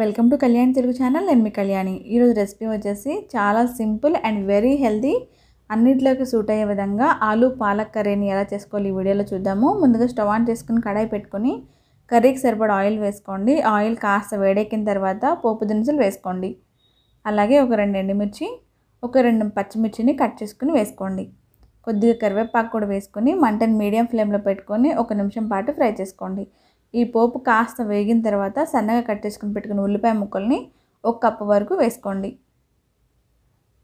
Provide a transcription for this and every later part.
welcome to Kalyan Telugu channel నేను మీ కళ్యాణి ఈరోజు రెసిపీ వచ్చేసి చాలా సింపుల్ అండ్ వెరీ హెల్దీ అన్నిట్లోకి సూట్ అయ్యే విధంగా ఆలు పాలక్ కర్రీని ఎలా చేసుకోవాలి ఈ వీడియోలో చూద్దాము ముందుగా స్టవ్ ఆన్ చేసుకుని కడాయి పెట్టుకుని కర్రీకి సరిపడా ఆయిల్ వేసుకోండి ఆయిల్ కాస్త వేడెక్కిన తర్వాత పోపు దినుసులు వేసుకోండి అలాగే ఒక రెండు ఎండుమిర్చి ఒక రెండు పచ్చిమిర్చిని కట్ చేసుకుని వేసుకోండి కొద్దిగా కరివేపాకు కూడా వేసుకొని మంటను మీడియం ఫ్లేమ్లో పెట్టుకొని ఒక నిమిషం పాటు ఫ్రై చేసుకోండి ఈ పోపు కాస్త వేగిన తర్వాత సన్నగా కట్ చేసుకుని పెట్టుకున్న ఉల్లిపాయ ముక్కల్ని ఒక కప్పు వరకు వేసుకోండి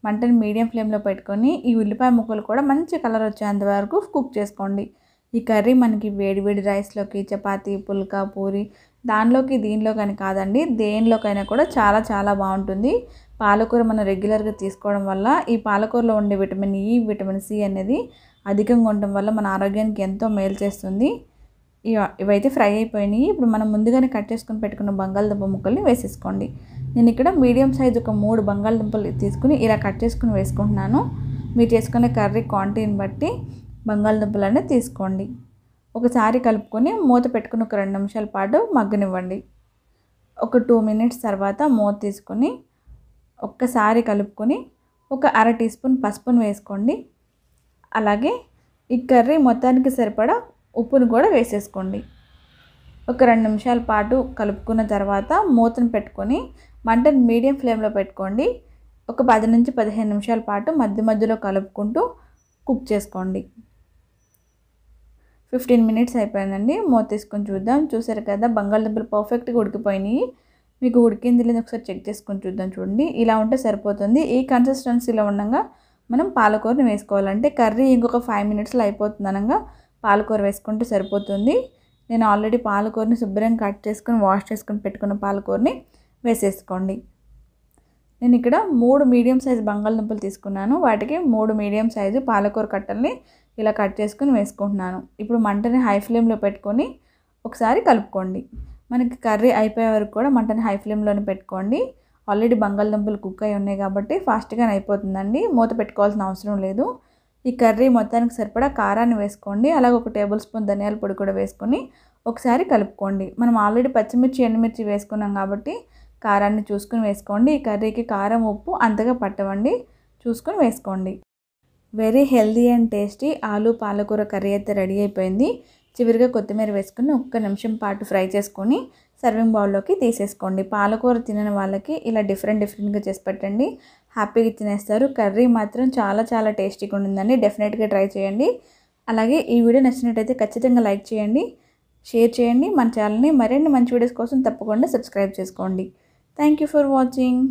మంటని మీడియం ఫ్లేమ్లో పెట్టుకొని ఈ ఉల్లిపాయ ముక్కలు కూడా మంచి కలర్ వచ్చేంత వరకు కుక్ చేసుకోండి ఈ కర్రీ మనకి వేడి వేడి రైస్లోకి చపాతి పుల్కా పూరి దానిలోకి దీనిలో కానీ కాదండి దేనిలోకైనా కూడా చాలా చాలా బాగుంటుంది పాలకూర మనం రెగ్యులర్గా తీసుకోవడం వల్ల ఈ పాలకూరలో ఉండే విటమిన్ ఈ విటమిన్ సి అనేది అధికంగా ఉండటం వల్ల మన ఆరోగ్యానికి ఎంతో మేలు చేస్తుంది ఇవైతే ఫ్రై అయిపోయినాయి ఇప్పుడు మనం ముందుగానే కట్ చేసుకుని పెట్టుకున్న బంగాళదుంప ముక్కల్ని వేసేసుకోండి నేను ఇక్కడ మీడియం సైజ్ ఒక మూడు బంగాళదుంపలు తీసుకుని ఇలా కట్ చేసుకుని వేసుకుంటున్నాను మీరు చేసుకునే కర్రీ క్వాంటిటీని బట్టి బంగాళదుంపలు తీసుకోండి ఒకసారి కలుపుకొని మూత పెట్టుకుని ఒక రెండు నిమిషాల పాటు మగ్గనివ్వండి ఒక టూ మినిట్స్ తర్వాత మూత తీసుకొని ఒక్కసారి కలుపుకొని ఒక అర టీ స్పూన్ పసుపును వేసుకోండి అలాగే ఈ కర్రీ మొత్తానికి సరిపడా ఉప్పును కూడా వేసేసుకోండి ఒక రెండు నిమిషాల పాటు కలుపుకున్న తర్వాత మూతను పెట్టుకొని మంటను మీడియం ఫ్లేమ్లో పెట్టుకోండి ఒక పది నుంచి పదిహేను నిమిషాల పాటు మధ్య మధ్యలో కలుపుకుంటూ కుక్ చేసుకోండి ఫిఫ్టీన్ మినిట్స్ అయిపోయిందండి మూత తీసుకొని చూద్దాం చూసారు కదా బంగాళదుంపలు పర్ఫెక్ట్గా ఉడికిపోయినాయి మీకు ఉడికింది లేదు ఒకసారి చెక్ చేసుకొని చూద్దాం చూడండి ఇలా ఉంటే సరిపోతుంది ఈ కన్సిస్టెన్సీలో ఉండగా మనం పాలకూరని వేసుకోవాలంటే కర్రీ ఇంకొక ఫైవ్ మినిట్స్లో అయిపోతుంది అనగా పాలకూర వేసుకుంటే సరిపోతుంది నేను ఆల్రెడీ పాలకూరని శుభ్రం కట్ చేసుకుని వాష్ చేసుకుని పెట్టుకున్న పాలకూరని వేసేసుకోండి నేను ఇక్కడ మూడు మీడియం సైజు బంగాళదుంపలు తీసుకున్నాను వాటికి మూడు మీడియం సైజు పాలకూర కట్టల్ని ఇలా కట్ చేసుకుని వేసుకుంటున్నాను ఇప్పుడు మంటని హై ఫ్లేమ్లో పెట్టుకొని ఒకసారి కలుపుకోండి మనకి కర్రీ అయిపోయే వరకు కూడా మంటని హై ఫ్లేమ్లోనే పెట్టుకోండి ఆల్రెడీ బంగాళదుంపలు కుక్ అయి ఉన్నాయి కాబట్టి ఫాస్ట్గానే అయిపోతుందండి మూత పెట్టుకోవాల్సిన అవసరం లేదు ఈ కర్రీ మొత్తానికి సరిపడా కారాన్ని వేసుకోండి అలాగే ఒక టేబుల్ స్పూన్ ధనియాల పొడి కూడా వేసుకొని ఒకసారి కలుపుకోండి మనం ఆల్రెడీ పచ్చిమిర్చి ఎండుమిర్చి వేసుకున్నాం కాబట్టి కారాన్ని చూసుకుని వేసుకోండి ఈ కర్రీకి కారం ఉప్పు అంతగా పట్టవండి చూసుకొని వేసుకోండి వెరీ హెల్దీ అండ్ టేస్టీ ఆలు పాలకూర కర్రీ అయితే రెడీ అయిపోయింది చివరిగా కొత్తిమీర వేసుకుని ఒక్క నిమిషం పాటు ఫ్రై చేసుకొని సర్వింగ్ బౌల్లోకి తీసేసుకోండి పాలకూర తినని వాళ్ళకి ఇలా డిఫరెంట్ డిఫరెంట్గా చేసి పెట్టండి హ్యాపీగా తినేస్తారు కర్రీ మాత్రం చాలా చాలా టేస్టీగా ఉంటుందండి డెఫినెట్గా ట్రై చేయండి అలాగే ఈ వీడియో నచ్చినట్టయితే ఖచ్చితంగా లైక్ చేయండి షేర్ చేయండి మన ఛానల్ని మరిన్ని మంచి వీడియోస్ కోసం తప్పకుండా సబ్స్క్రైబ్ చేసుకోండి థ్యాంక్ యూ ఫర్ వాచింగ్